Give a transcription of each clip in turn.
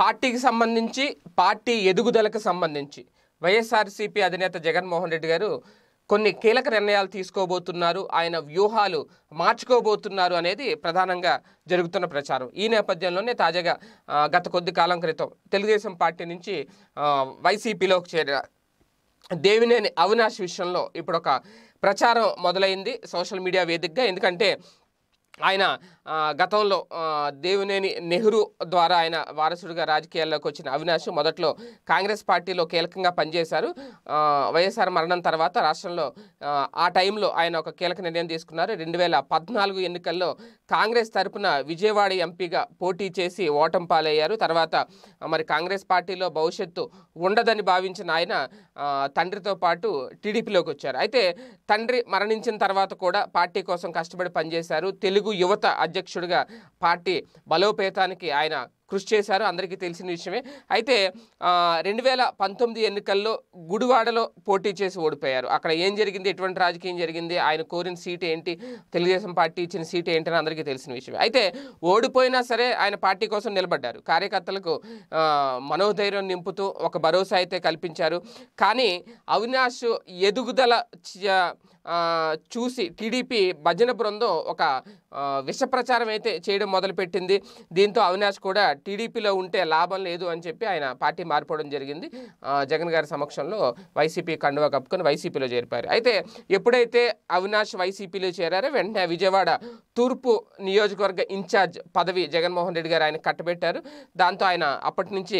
పార్టీకి సంబంధించి పార్టీ ఎదుగుదలకు సంబంధించి వైఎస్ఆర్సీపీ అధినేత జగన్మోహన్ రెడ్డి గారు కొన్ని కీలక నిర్ణయాలు తీసుకోబోతున్నారు ఆయన వ్యూహాలు మార్చుకోబోతున్నారు అనేది ప్రధానంగా జరుగుతున్న ప్రచారం ఈ నేపథ్యంలోనే తాజాగా గత కొద్ది కాలం క్రితం తెలుగుదేశం పార్టీ నుంచి వైసీపీలోకి చేరిన దేవినేని అవినాష్ విషయంలో ఇప్పుడు ఒక ప్రచారం మొదలైంది సోషల్ మీడియా వేదికగా ఎందుకంటే ఆయన గతంలో దేవినేని నెహ్రూ ద్వారా ఆయన వారసుడిగా రాజకీయాల్లోకి వచ్చిన అవినాష్ మొదట్లో కాంగ్రెస్ పార్టీలో కీలకంగా పనిచేశారు వైఎస్ఆర్ మరణం తర్వాత రాష్ట్రంలో ఆ టైంలో ఆయన ఒక కీలక నిర్ణయం తీసుకున్నారు రెండు వేల పద్నాలుగు ఎన్నికల్లో కాంగ్రెస్ తరపున విజయవాడ ఎంపీగా పోటీ చేసి ఓటం పాలయ్యారు తర్వాత మరి కాంగ్రెస్ పార్టీలో భవిష్యత్తు ఉండదని భావించిన ఆయన తండ్రితో పాటు టీడీపీలోకి వచ్చారు అయితే తండ్రి మరణించిన తర్వాత కూడా పార్టీ కోసం కష్టపడి పనిచేశారు తెలుగు యువత అధ్యక్షుడిగా పార్టీ బలోపేతానికి ఆయన కృషి చేశారు అందరికీ తెలిసిన విషయమే అయితే రెండు వేల పంతొమ్మిది ఎన్నికల్లో గుడివాడలో పోటీ చేసి ఓడిపోయారు అక్కడ ఏం జరిగింది ఎటువంటి రాజకీయం జరిగింది ఆయన కోరిన సీట్ ఏంటి తెలుగుదేశం పార్టీ ఇచ్చిన సీట్ అని అందరికీ తెలిసిన విషయమే అయితే ఓడిపోయినా సరే ఆయన పార్టీ కోసం నిలబడ్డారు కార్యకర్తలకు మనోధైర్యం నింపుతూ ఒక భరోసా అయితే కల్పించారు కానీ అవినాష్ ఎదుగుదల చూసి టీడీపీ భజన బృందం ఒక విష ప్రచారం అయితే చేయడం మొదలుపెట్టింది దీంతో అవినాష్ కూడా టీడీపీలో ఉంటే లాభం లేదు అని చెప్పి ఆయన పార్టీ మారిపోవడం జరిగింది జగన్ గారి సమక్షంలో వైసీపీ కండువా కప్పుకొని వైసీపీలో చేరిపారు అయితే ఎప్పుడైతే అవినాష్ వైసీపీలో చేరారో వెంటనే విజయవాడ తూర్పు నియోజకవర్గ ఇన్ఛార్జ్ పదవి జగన్మోహన్ రెడ్డి గారు ఆయన కట్టబెట్టారు దాంతో ఆయన అప్పటి నుంచి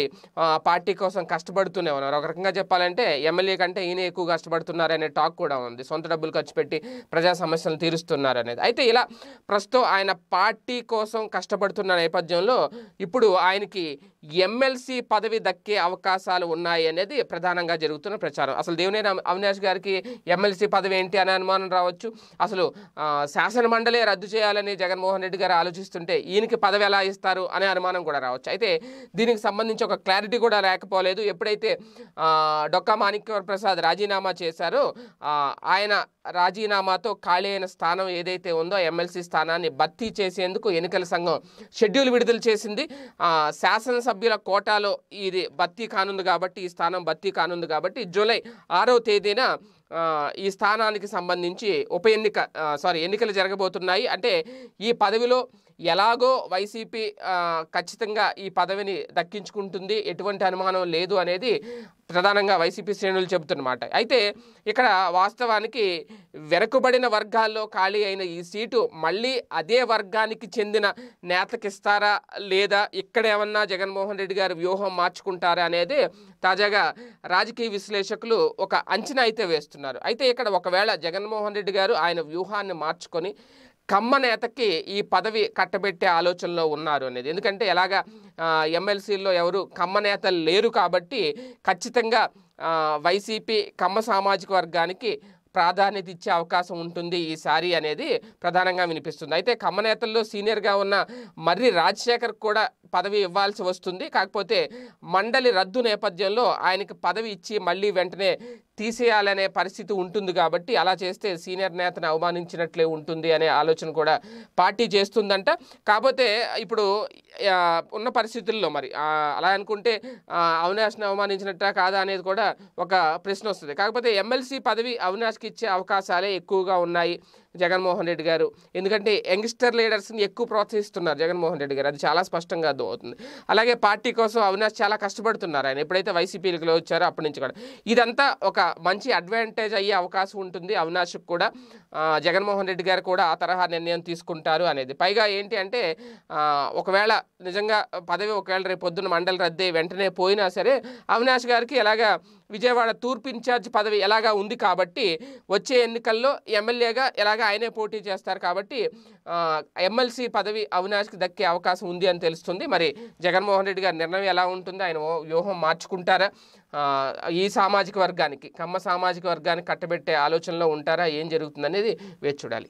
పార్టీ కోసం కష్టపడుతూనే ఉన్నారు ఒక రకంగా చెప్పాలంటే ఎమ్మెల్యే కంటే ఈయన ఎక్కువ కష్టపడుతున్నారు అనే టాక్ కూడా ఉంది సొంత డబ్బులు ఖర్చు పెట్టి ప్రజా సమస్యలను అనేది అయితే ఇలా ప్రస్తుతం ఆయన పార్టీ కోసం కష్టపడుతున్న నేపథ్యంలో ఇప్పుడు ఆయనకి ఎమ్మెల్సీ పదవి దక్కే అవకాశాలు ఉన్నాయి అనేది ప్రధానంగా జరుగుతున్న ప్రచారం అసలు దేవినేని అవినాష్ గారికి ఎమ్మెల్సీ పదవి ఏంటి అనే అనుమానం రావచ్చు అసలు శాసనమండలే రద్దు చేయాలని జగన్మోహన్ రెడ్డి గారు ఆలోచిస్తుంటే ఈయనకి పదవి ఎలా ఇస్తారు అనే అనుమానం కూడా రావచ్చు అయితే దీనికి సంబంధించి ఒక క్లారిటీ కూడా లేకపోలేదు ఎప్పుడైతే డొక్కా మాణిక్యవర ప్రసాద్ రాజీనామా చేశారో ఆయన రాజీనామాతో ఖాళీ అయిన స్థానం ఏదైతే ఉందో ఎమ్మెల్సీ స్థానాన్ని భర్తీ చేసేందుకు ఎన్నికల సంఘం షెడ్యూల్ విడుదల చేసింది శాసనసభ సభ్యుల కోటాలో ఇది భర్తీ కానుంది కాబట్టి ఈ స్థానం భర్తీ కానుంది కాబట్టి జూలై ఆరో తేదీన ఈ స్థానానికి సంబంధించి ఉప ఎన్నిక సారీ ఎన్నికలు జరగబోతున్నాయి అంటే ఈ పదవిలో ఎలాగో వైసీపీ ఖచ్చితంగా ఈ పదవిని దక్కించుకుంటుంది ఎటువంటి అనుమానం లేదు అనేది ప్రధానంగా వైసీపీ శ్రేణులు చెబుతున్నమాట అయితే ఇక్కడ వాస్తవానికి వెనుకబడిన వర్గాల్లో ఖాళీ అయిన ఈ సీటు మళ్ళీ అదే వర్గానికి చెందిన నేతకిస్తారా లేదా ఇక్కడ ఏమన్నా జగన్మోహన్ రెడ్డి గారు వ్యూహం మార్చుకుంటారా అనేది తాజాగా రాజకీయ విశ్లేషకులు ఒక అంచనా అయితే వేస్తున్నారు అయితే ఇక్కడ ఒకవేళ జగన్మోహన్ రెడ్డి గారు ఆయన వ్యూహాన్ని మార్చుకొని కమ్మ నేతకి ఈ పదవి కట్టబెట్టే ఆలోచనలో ఉన్నారు అనేది ఎందుకంటే ఎలాగా ఎమ్మెల్సీల్లో ఎవరు కమ్మ నేతలు లేరు కాబట్టి ఖచ్చితంగా వైసీపీ కమ్మ సామాజిక వర్గానికి ప్రాధాన్యత ఇచ్చే అవకాశం ఉంటుంది ఈసారి అనేది ప్రధానంగా వినిపిస్తుంది అయితే కమ్మ నేతల్లో సీనియర్గా ఉన్న మర్రి రాజశేఖర్ కూడా పదవి ఇవ్వాల్సి వస్తుంది కాకపోతే మండలి రద్దు నేపథ్యంలో ఆయనకి పదవి ఇచ్చి మళ్ళీ వెంటనే తీసేయాలనే పరిస్థితి ఉంటుంది కాబట్టి అలా చేస్తే సీనియర్ నేతను అవమానించినట్లే ఉంటుంది అనే ఆలోచన కూడా పార్టీ చేస్తుందంట కాకపోతే ఇప్పుడు ఉన్న పరిస్థితుల్లో మరి అలా అనుకుంటే అవినాష్ని అవమానించినట్టా కాదా అనేది కూడా ఒక ప్రశ్న వస్తుంది కాకపోతే ఎమ్మెల్సీ పదవి అవినాష్కి ఇచ్చే అవకాశాలే ఎక్కువగా ఉన్నాయి జగన్మోహన్ రెడ్డి గారు ఎందుకంటే యంగ్స్టర్ లీడర్స్ని ఎక్కువ ప్రోత్సహిస్తున్నారు జగన్మోహన్ రెడ్డి గారు అది చాలా స్పష్టంగా అర్థమవుతుంది అలాగే పార్టీ కోసం అవినాష్ చాలా కష్టపడుతున్నారు ఆయన ఎప్పుడైతే వైసీపీలో వచ్చారో అప్పటి నుంచి కూడా ఇదంతా ఒక మంచి అడ్వాంటేజ్ అయ్యే అవకాశం ఉంటుంది అవినాష్కి కూడా జగన్మోహన్ రెడ్డి గారు కూడా ఆ తరహా నిర్ణయం తీసుకుంటారు అనేది పైగా ఏంటి అంటే ఒకవేళ నిజంగా పదవి ఒకవేళ రేపు పొద్దున్న మండలి రద్దీ వెంటనే పోయినా సరే అవినాష్ గారికి ఎలాగా విజయవాడ తూర్పు ఇన్ఛార్జ్ పదవి ఎలాగా ఉంది కాబట్టి వచ్చే ఎన్నికల్లో ఎమ్మెల్యేగా ఎలాగ ఆయనే పోటీ చేస్తారు కాబట్టి ఎమ్మెల్సీ పదవి అవినాష్కి దక్కే అవకాశం ఉంది అని తెలుస్తుంది మరి జగన్మోహన్ రెడ్డి గారి నిర్ణయం ఎలా ఉంటుంది ఆయన వ్యూహం మార్చుకుంటారా ఈ సామాజిక వర్గానికి కమ్మ సామాజిక వర్గానికి కట్టబెట్టే ఆలోచనలో ఉంటారా ఏం జరుగుతుందనేది వేచి చూడాలి